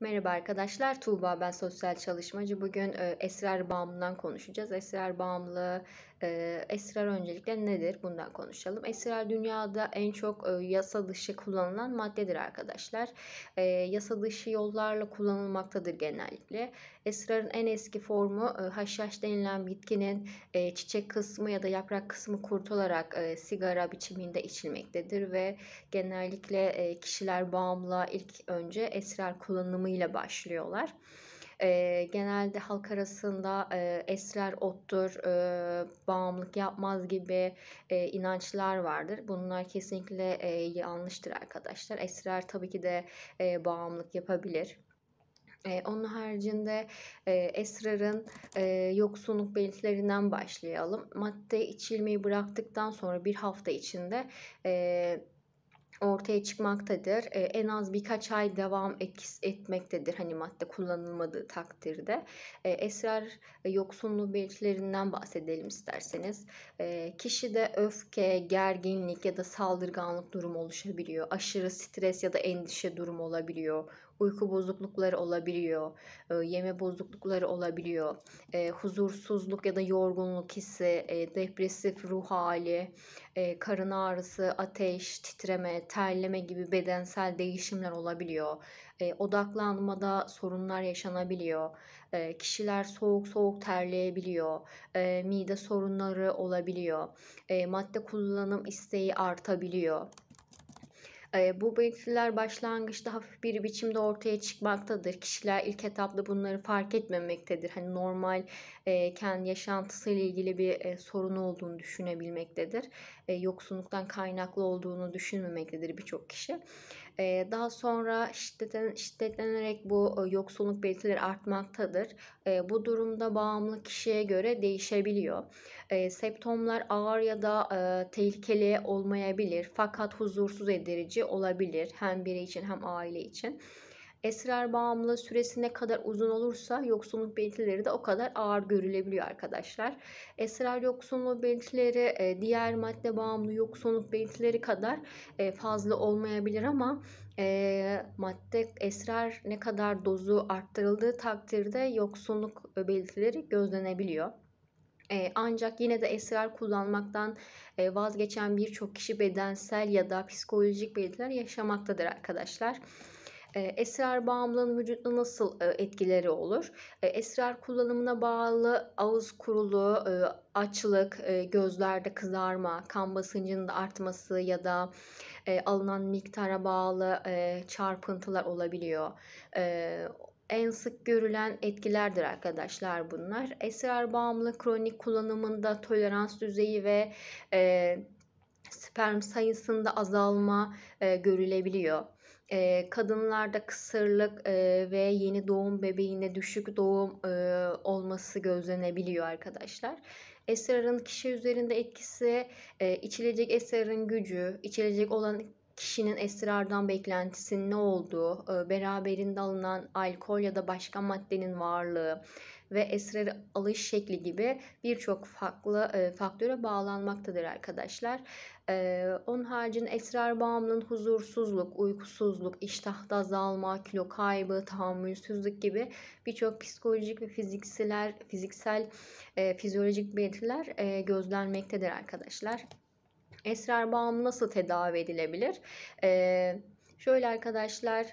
Merhaba arkadaşlar, Tuğba ben sosyal çalışmacı. Bugün e, esrar bağımlılığından konuşacağız. Esrar bağımlılığı e, esrar öncelikle nedir? Bundan konuşalım. Esrar dünyada en çok e, yasa dışı kullanılan maddedir arkadaşlar. E, yasa dışı yollarla kullanılmaktadır genellikle. Esrarın en eski formu e, haşhaş denilen bitkinin e, çiçek kısmı ya da yaprak kısmı kurtularak e, sigara biçiminde içilmektedir ve genellikle e, kişiler bağımlı ilk önce esrar kullanımıyla başlıyorlar e, genelde halk arasında e, esrer ottur, e, bağımlılık yapmaz gibi e, inançlar vardır. Bunlar kesinlikle e, yanlıştır arkadaşlar. Esrar tabii ki de e, bağımlılık yapabilir. E, onun haricinde e, esrarın e, yoksunluk belirtilerinden başlayalım. Madde içilmeyi bıraktıktan sonra bir hafta içinde... E, ortaya çıkmaktadır. E, en az birkaç ay devam et, etmektedir hani madde kullanılmadığı takdirde. E, esrar e, yoksunluğu belirtilerinden bahsedelim isterseniz. E, kişide öfke, gerginlik ya da saldırganlık durumu oluşabiliyor. Aşırı stres ya da endişe durumu olabiliyor uyku bozuklukları olabiliyor, e, yeme bozuklukları olabiliyor, e, huzursuzluk ya da yorgunluk hissi, e, depresif ruh hali, e, karın ağrısı, ateş, titreme, terleme gibi bedensel değişimler olabiliyor. E, odaklanmada sorunlar yaşanabiliyor. E, kişiler soğuk soğuk terleyebiliyor. E, mide sorunları olabiliyor. E, madde kullanım isteği artabiliyor. Bu belirtiler başlangıçta hafif bir biçimde ortaya çıkmaktadır. Kişiler ilk etapta bunları fark etmemektedir. Hani normal kendi yaşantısıyla ilgili bir sorun olduğunu düşünebilmektedir. Yoksunluktan kaynaklı olduğunu düşünmemektedir birçok kişi. Daha sonra şiddeten, şiddetlenerek bu yoksulluk belirtileri artmaktadır. Bu durumda bağımlı kişiye göre değişebiliyor. Septomlar ağır ya da tehlikeli olmayabilir fakat huzursuz edici edici olabilir hem biri için hem aile için. Esrar bağımlılığı süresi ne kadar uzun olursa yoksunluk belirtileri de o kadar ağır görülebiliyor arkadaşlar. Esrar yoksunluğu belirtileri e, diğer madde bağımlı yoksunluk belirtileri kadar e, fazla olmayabilir ama e, madde esrar ne kadar dozu arttırıldığı takdirde yoksunluk belirtileri gözlenebiliyor. Ee, ancak yine de esrar kullanmaktan e, vazgeçen birçok kişi bedensel ya da psikolojik belirtiler yaşamaktadır arkadaşlar. Ee, esrar bağımlılığın vücutta nasıl e, etkileri olur? Ee, esrar kullanımına bağlı ağız kuruluğu, e, açlık, gözlerde kızarma, kan basıncının da artması ya da alınan miktara bağlı çarpıntılar olabiliyor en sık görülen etkilerdir arkadaşlar bunlar. Esrar bağımlı kronik kullanımında tolerans düzeyi ve e, sperm sayısında azalma e, görülebiliyor. E, kadınlarda kısırlık e, ve yeni doğum bebeğine düşük doğum e, olması gözlenebiliyor arkadaşlar. Esrarın kişi üzerinde etkisi, e, içilecek esrarın gücü, içilecek olan kişinin esrardan beklentisinin ne olduğu, e, beraberinde alınan alkol ya da başka maddenin varlığı ve esrar alış şekli gibi birçok farklı e, faktöre bağlanmaktadır arkadaşlar. E, onun haricinde esrar bağımlılığın huzursuzluk, uykusuzluk, iştahda azalma, kilo kaybı, tahammülsüzlük gibi birçok psikolojik ve fiziksel, fiziksel, fizyolojik belirtiler gözlenmektedir arkadaşlar. Esrar bağımlı nasıl tedavi edilebilir? Ee, şöyle arkadaşlar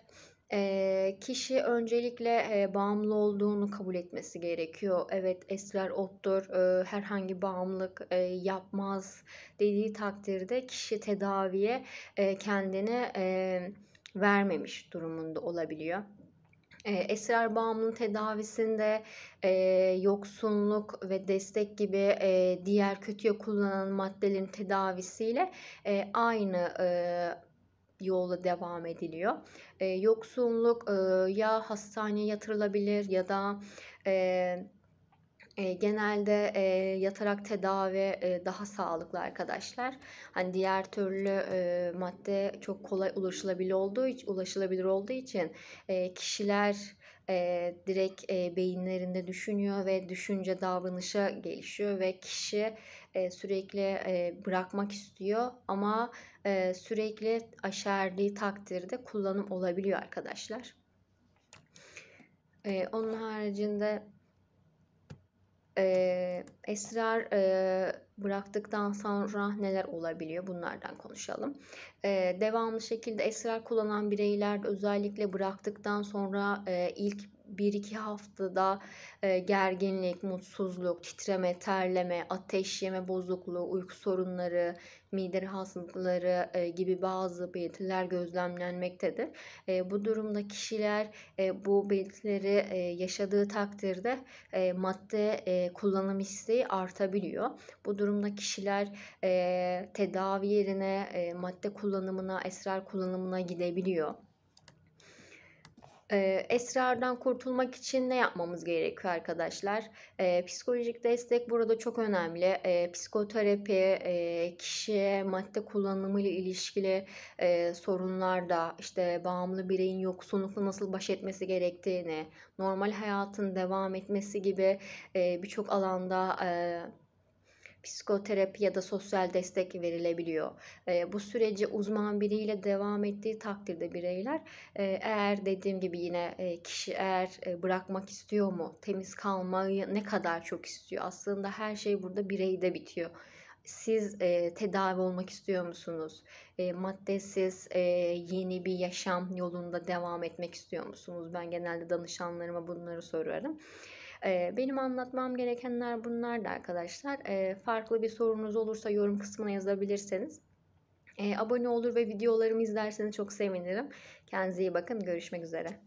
e, kişi öncelikle e, bağımlı olduğunu kabul etmesi gerekiyor. Evet esrar ottur, e, herhangi bağımlılık e, yapmaz dediği takdirde kişi tedaviye e, kendini e, vermemiş durumunda olabiliyor e, esrar bağımlılığın tedavisinde e, yoksunluk ve destek gibi e, diğer kötüye kullanılan maddelerin tedavisiyle e, aynı e, yolla devam ediliyor. E, yoksunluk e, ya hastaneye yatırılabilir ya da e, e, genelde e, yatarak tedavi e, daha sağlıklı arkadaşlar. Hani diğer türlü e, madde çok kolay ulaşılabilir olduğu için, ulaşılabilir olduğu için e, kişiler e, direkt e, beyinlerinde düşünüyor ve düşünce davranışa gelişiyor ve kişi e, sürekli e, bırakmak istiyor ama e, sürekli aşerliği takdirde kullanım olabiliyor arkadaşlar. E, onun haricinde e, esrar e, bıraktıktan sonra neler olabiliyor bunlardan konuşalım. E, devamlı şekilde esrar kullanan bireyler özellikle bıraktıktan sonra e, ilk bir iki haftada e, gerginlik, mutsuzluk, titreme, terleme, ateş yeme bozukluğu, uyku sorunları, mide rahatsızlıkları e, gibi bazı belirtiler gözlemlenmektedir. E, bu durumda kişiler e, bu belirtileri e, yaşadığı takdirde e, madde e, kullanım isteği artabiliyor. Bu durumda kişiler e, tedavi yerine e, madde kullanımına, esrar kullanımına gidebiliyor e, esrardan kurtulmak için ne yapmamız gerekiyor arkadaşlar? E, psikolojik destek burada çok önemli. E, psikoterapi, e, kişiye madde kullanımı ile ilişkili e, sorunlarda işte bağımlı bireyin yoksunlukla nasıl baş etmesi gerektiğini, normal hayatın devam etmesi gibi e, birçok alanda... E, psikoterapi ya da sosyal destek verilebiliyor. E, bu süreci uzman biriyle devam ettiği takdirde bireyler e, eğer dediğim gibi yine e, kişi eğer e, bırakmak istiyor mu, temiz kalmayı ne kadar çok istiyor aslında her şey burada bireyde bitiyor siz e, tedavi olmak istiyor musunuz? E, maddesiz e, yeni bir yaşam yolunda devam etmek istiyor musunuz? Ben genelde danışanlarıma bunları soruyorum. Benim anlatmam gerekenler bunlardı arkadaşlar. Farklı bir sorunuz olursa yorum kısmına yazabilirsiniz. Abone olur ve videolarımı izlerseniz çok sevinirim. Kendinize iyi bakın. Görüşmek üzere.